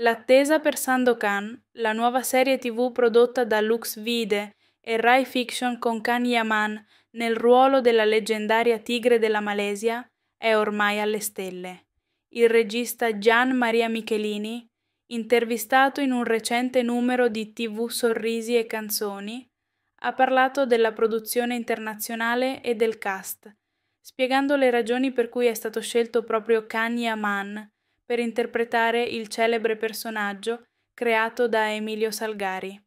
L'attesa per Sandokan, la nuova serie tv prodotta da Lux Vide e Rai Fiction con Khan Yaman nel ruolo della leggendaria tigre della Malesia, è ormai alle stelle. Il regista Gian Maria Michelini, intervistato in un recente numero di TV Sorrisi e Canzoni, ha parlato della produzione internazionale e del cast, spiegando le ragioni per cui è stato scelto proprio Kanye Aman per interpretare il celebre personaggio creato da Emilio Salgari.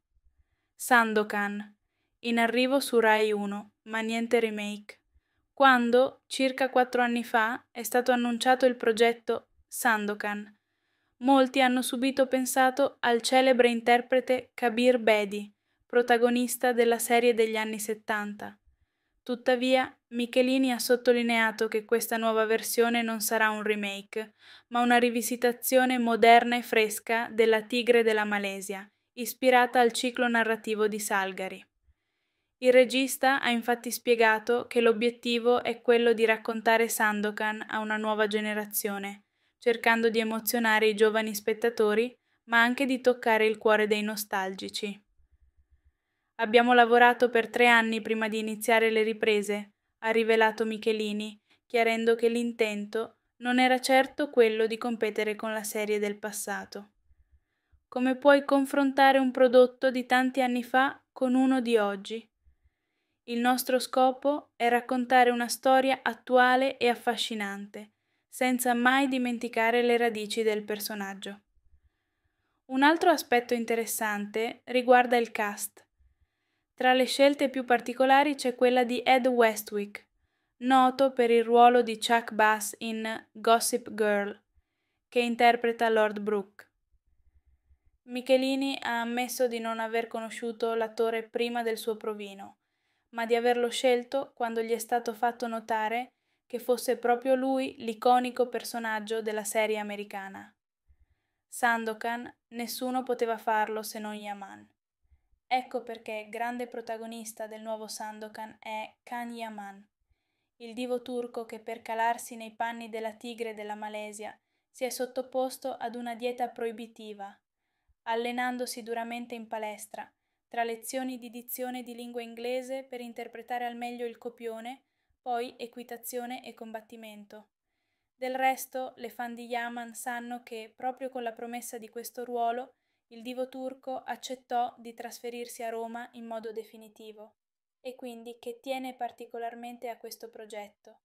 Sandokan, in arrivo su Rai 1, ma niente remake. Quando, circa quattro anni fa, è stato annunciato il progetto Sandokan, molti hanno subito pensato al celebre interprete Kabir Bedi, protagonista della serie degli anni 70. Tuttavia, Michelini ha sottolineato che questa nuova versione non sarà un remake, ma una rivisitazione moderna e fresca della Tigre della Malesia, ispirata al ciclo narrativo di Salgari. Il regista ha infatti spiegato che l'obiettivo è quello di raccontare Sandokan a una nuova generazione, cercando di emozionare i giovani spettatori, ma anche di toccare il cuore dei nostalgici. Abbiamo lavorato per tre anni prima di iniziare le riprese, ha rivelato Michelini, chiarendo che l'intento non era certo quello di competere con la serie del passato. Come puoi confrontare un prodotto di tanti anni fa con uno di oggi? Il nostro scopo è raccontare una storia attuale e affascinante, senza mai dimenticare le radici del personaggio. Un altro aspetto interessante riguarda il cast. Tra le scelte più particolari c'è quella di Ed Westwick, noto per il ruolo di Chuck Bass in Gossip Girl, che interpreta Lord Brooke. Michelini ha ammesso di non aver conosciuto l'attore prima del suo provino, ma di averlo scelto quando gli è stato fatto notare che fosse proprio lui l'iconico personaggio della serie americana. Sandokan nessuno poteva farlo se non Yaman. Ecco perché grande protagonista del nuovo Sandokan è Khan Yaman, il divo turco che per calarsi nei panni della tigre della Malesia si è sottoposto ad una dieta proibitiva, allenandosi duramente in palestra, tra lezioni di dizione di lingua inglese per interpretare al meglio il copione, poi equitazione e combattimento. Del resto, le fan di Yaman sanno che, proprio con la promessa di questo ruolo, il divo turco accettò di trasferirsi a Roma in modo definitivo e quindi che tiene particolarmente a questo progetto.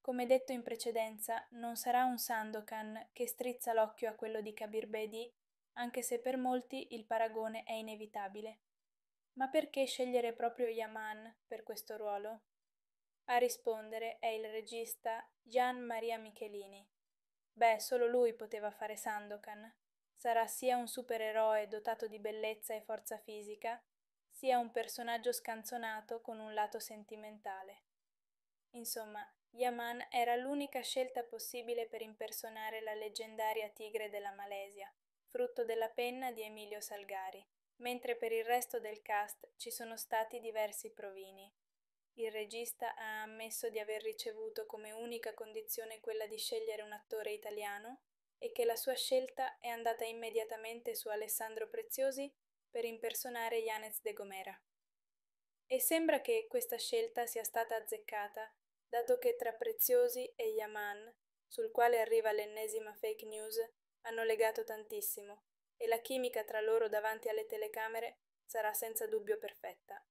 Come detto in precedenza, non sarà un Sandokan che strizza l'occhio a quello di Kabir Bedi, anche se per molti il paragone è inevitabile. Ma perché scegliere proprio Yaman per questo ruolo? A rispondere è il regista Gian Maria Michelini. Beh, solo lui poteva fare Sandokan, sarà sia un supereroe dotato di bellezza e forza fisica, sia un personaggio scanzonato con un lato sentimentale. Insomma, Yaman era l'unica scelta possibile per impersonare la leggendaria tigre della Malesia, frutto della penna di Emilio Salgari, mentre per il resto del cast ci sono stati diversi provini. Il regista ha ammesso di aver ricevuto come unica condizione quella di scegliere un attore italiano, e che la sua scelta è andata immediatamente su Alessandro Preziosi per impersonare Yanez de Gomera. E sembra che questa scelta sia stata azzeccata, dato che tra Preziosi e Yaman, sul quale arriva l'ennesima fake news, hanno legato tantissimo, e la chimica tra loro davanti alle telecamere sarà senza dubbio perfetta.